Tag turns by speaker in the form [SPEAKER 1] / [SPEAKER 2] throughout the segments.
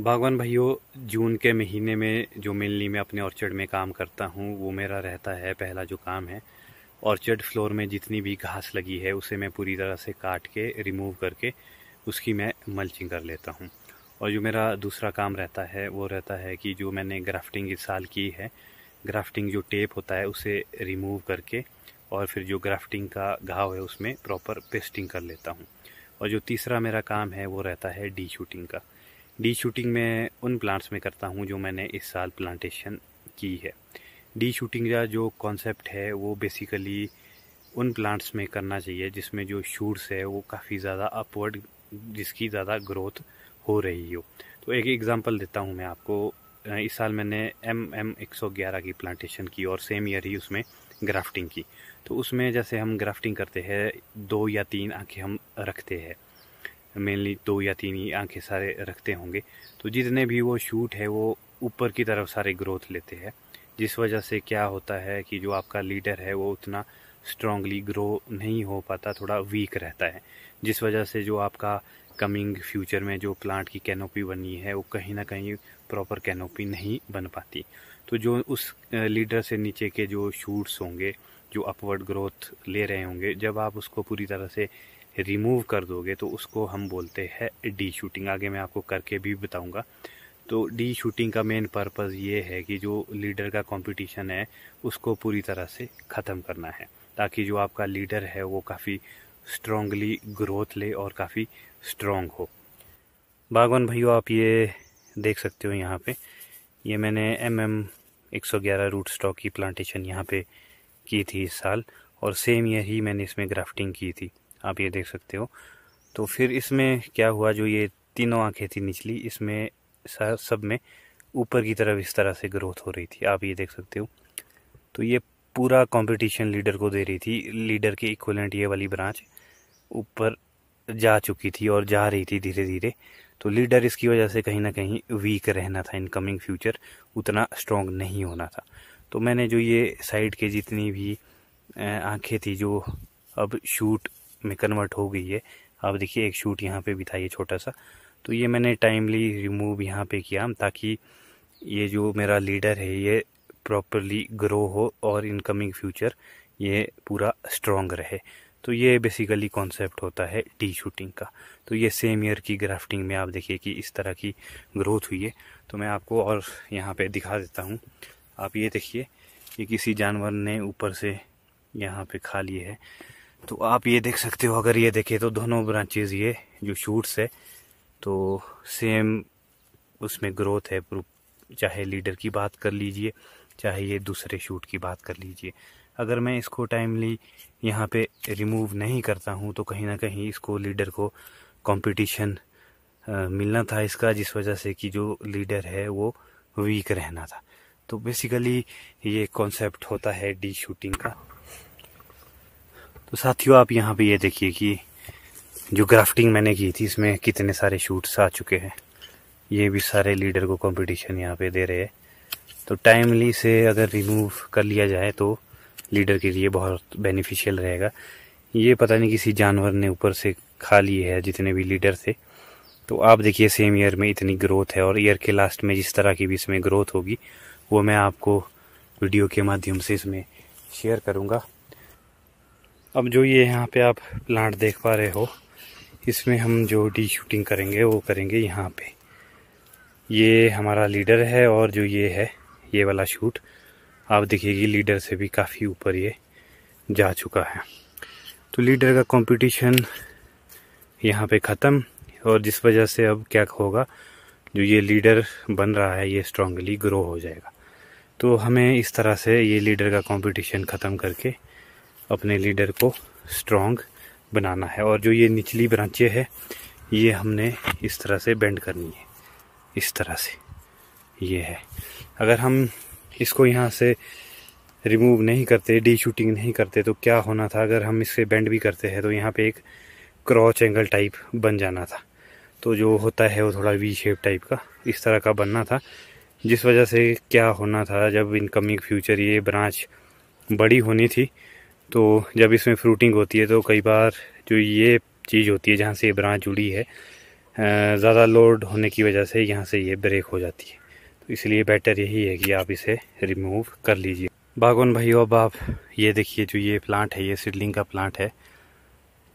[SPEAKER 1] बागवान भाइयों जून के महीने में जो मेनली मैं अपने ऑर्चर्ड में काम करता हूँ वो मेरा रहता है पहला जो काम है ऑर्चर्ड फ्लोर में जितनी भी घास लगी है उसे मैं पूरी तरह से काट के रिमूव करके उसकी मैं मल्चिंग कर लेता हूँ और जो मेरा दूसरा काम रहता है वो रहता है कि जो मैंने ग्राफ्टिंग इस साल की है ग्राफ्टिंग जो टेप होता है उसे रिमूव करके और फिर जो ग्राफ्टिंग का घाव है उसमें प्रॉपर पेस्टिंग कर लेता हूँ और जो तीसरा मेरा काम है वो रहता है डी शूटिंग का डी शूटिंग मैं उन प्लांट्स में करता हूँ जो मैंने इस साल प्लांटेशन की है डी शूटिंग का जो कॉन्सेप्ट है वो बेसिकली उन प्लांट्स में करना चाहिए जिसमें जो शूट्स है वो काफ़ी ज़्यादा अपवर्ड जिसकी ज़्यादा ग्रोथ हो रही हो तो एक एग्ज़ाम्पल देता हूँ मैं आपको इस साल मैंने एम एम एक सौ ग्यारह की प्लांटेशन की और सेम ईयर ही उसमें ग्राफ्टिंग की तो उसमें जैसे हम ग्राफ्टिंग करते हैं दो या तीन आँखें हम रखते हैं मेनली दो या तीन ही आंखें सारे रखते होंगे तो जितने भी वो शूट है वो ऊपर की तरफ सारे ग्रोथ लेते हैं जिस वजह से क्या होता है कि जो आपका लीडर है वो उतना स्ट्रांगली ग्रो नहीं हो पाता थोड़ा वीक रहता है जिस वजह से जो आपका कमिंग फ्यूचर में जो प्लांट की कैनोपी बनी है वो कहीं ना कहीं प्रॉपर कैनोपी नहीं बन पाती तो जो उस लीडर से नीचे के जो शूट्स होंगे जो अपवर्ड ग्रोथ ले रहे होंगे जब आप उसको पूरी तरह से रिमूव कर दोगे तो उसको हम बोलते हैं डी शूटिंग आगे मैं आपको करके भी बताऊंगा तो डी शूटिंग का मेन पर्पज़ ये है कि जो लीडर का कंपटीशन है उसको पूरी तरह से ख़त्म करना है ताकि जो आपका लीडर है वो काफ़ी स्ट्रांगली ग्रोथ ले और काफ़ी स्ट्रांग हो बागवान भैया आप ये देख सकते हो यहाँ पे ये मैंने एम एम एक सौ ग्यारह रूट स्टॉक की प्लांटेशन यहाँ पे की थी इस साल और सेम ईयर ही मैंने इसमें ग्राफ्टिंग की थी आप ये देख सकते हो तो फिर इसमें क्या हुआ जो ये तीनों आँखें थी निचली इसमें सब में ऊपर की तरफ इस तरह से ग्रोथ हो रही थी आप ये देख सकते हो तो ये पूरा कंपटीशन लीडर को दे रही थी लीडर के इक्वलेंट ये वाली ब्रांच ऊपर जा चुकी थी और जा रही थी धीरे धीरे तो लीडर इसकी वजह से कहीं ना कहीं वीक रहना था इनकमिंग फ्यूचर उतना स्ट्रॉन्ग नहीं होना था तो मैंने जो ये साइड के जितनी भी आंखें थी जो अब शूट में कन्वर्ट हो गई है आप देखिए एक शूट यहाँ पे भी था ये छोटा सा तो ये मैंने टाइमली रिमूव यहाँ पे किया ताकि ये जो मेरा लीडर है ये प्रॉपरली ग्रो हो और इनकमिंग फ्यूचर ये पूरा स्ट्रॉन्ग रहे तो ये बेसिकली कॉन्सेप्ट होता है टी शूटिंग का तो ये सेम ईयर की ग्राफ्टिंग में आप देखिए कि इस तरह की ग्रोथ हुई है तो मैं आपको और यहाँ पे दिखा देता हूँ आप ये देखिए कि किसी जानवर ने ऊपर से यहाँ पे खा लिए है तो आप ये देख सकते हो अगर ये देखे तो दोनों ब्रांचेज ये जो शूट्स है तो सेम उसमें ग्रोथ है चाहे लीडर की बात कर लीजिए चाहे ये दूसरे शूट की बात कर लीजिए अगर मैं इसको टाइमली यहाँ पे रिमूव नहीं करता हूँ तो कहीं ना कहीं इसको लीडर को कंपटीशन मिलना था इसका जिस वजह से कि जो लीडर है वो वीक रहना था तो बेसिकली ये कॉन्सेप्ट होता है डी शूटिंग का तो साथियों आप यहाँ पे ये देखिए कि जो ग्राफ्टिंग मैंने की थी इसमें कितने सारे शूट्स आ चुके हैं ये भी सारे लीडर को कंपटीशन यहाँ पे दे रहे हैं तो टाइमली से अगर रिमूव कर लिया जाए तो लीडर के लिए बहुत बेनिफिशियल रहेगा ये पता नहीं किसी जानवर ने ऊपर से खा लिए है जितने भी लीडर थे तो आप देखिए सेम ईयर में इतनी ग्रोथ है और ईयर के लास्ट में जिस तरह की भी इसमें ग्रोथ होगी वो मैं आपको वीडियो के माध्यम से इसमें शेयर करूँगा अब जो ये यहाँ पे आप प्लांट देख पा रहे हो इसमें हम जो डी शूटिंग करेंगे वो करेंगे यहाँ पे ये हमारा लीडर है और जो ये है ये वाला शूट आप देखिएगी लीडर से भी काफ़ी ऊपर ये जा चुका है तो लीडर का कंपटीशन यहाँ पे ख़त्म और जिस वजह से अब क्या होगा जो ये लीडर बन रहा है ये स्ट्रांगली ग्रो हो जाएगा तो हमें इस तरह से ये लीडर का कंपटीशन ख़त्म करके अपने लीडर को स्ट्रॉन्ग बनाना है और जो ये निचली ब्रांचें है ये हमने इस तरह से बेंड करनी है इस तरह से ये है अगर हम इसको यहाँ से रिमूव नहीं करते डी शूटिंग नहीं करते तो क्या होना था अगर हम इससे बेंड भी करते हैं तो यहाँ पे एक क्रॉच एंगल टाइप बन जाना था तो जो होता है वो थोड़ा वी शेप टाइप का इस तरह का बनना था जिस वजह से क्या होना था जब इनकमिंग फ्यूचर ये ब्रांच बड़ी होनी थी तो जब इसमें फ्रूटिंग होती है तो कई बार जो ये चीज़ होती है जहाँ से ये ब्रांच जुड़ी है ज़्यादा लोड होने की वजह से यहाँ से ये ब्रेक हो जाती है तो इसलिए बेटर यही है कि आप इसे रिमूव कर लीजिए बागवान भाई अब आप ये देखिए जो ये प्लांट है ये सीडलिंग का प्लांट है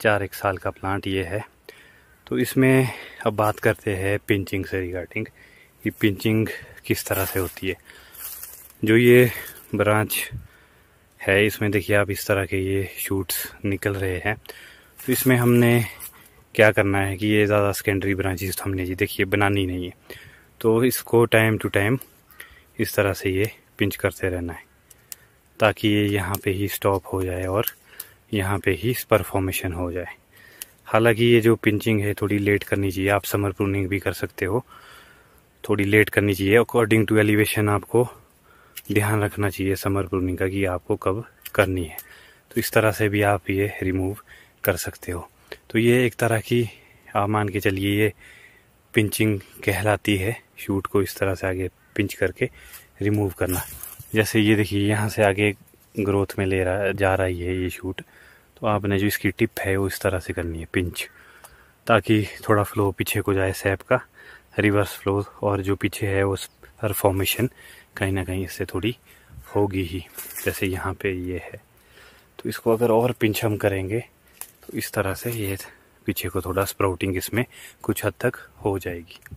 [SPEAKER 1] चार एक साल का प्लांट ये है तो इसमें अब बात करते हैं पिंचिंग से रिगार्डिंग कि पिंचिंग किस तरह से होती है जो ये ब्रांच है इसमें देखिए आप इस तरह के ये शूट्स निकल रहे हैं तो इसमें हमने क्या करना है कि ये ज़्यादा सेकेंडरी ब्रांचेस हमने जी देखिए बनानी नहीं है तो इसको टाइम टू टाइम इस तरह से ये पिंच करते रहना है ताकि ये यहाँ पे ही स्टॉप हो जाए और यहाँ पे ही परफॉर्मेशन हो जाए हालांकि ये जो पिंचिंग है थोड़ी लेट करनी चाहिए आप समर प्रूनिंग भी कर सकते हो थोड़ी लेट करनी चाहिए अकॉर्डिंग टू एलिवेशन आपको ध्यान रखना चाहिए समर प्रूनिंग का कि आपको कब करनी है तो इस तरह से भी आप ये रिमूव कर सकते हो तो ये एक तरह की आप मान के चलिए ये पिंचिंग कहलाती है शूट को इस तरह से आगे पिंच करके रिमूव करना जैसे ये देखिए यहाँ से आगे ग्रोथ में ले रहा जा रही है ये शूट तो आपने जो इसकी टिप है वो इस तरह से करनी है पिंच ताकि थोड़ा फ्लो पीछे को जाए सैप का रिवर्स फ्लो और जो पीछे है उस हर फॉर्मेशन कहीं ना कहीं इससे थोड़ी होगी ही जैसे यहाँ पे ये है तो इसको अगर और पिंच हम करेंगे तो इस तरह से ये पीछे को थोड़ा स्प्राउटिंग इसमें कुछ हद तक हो जाएगी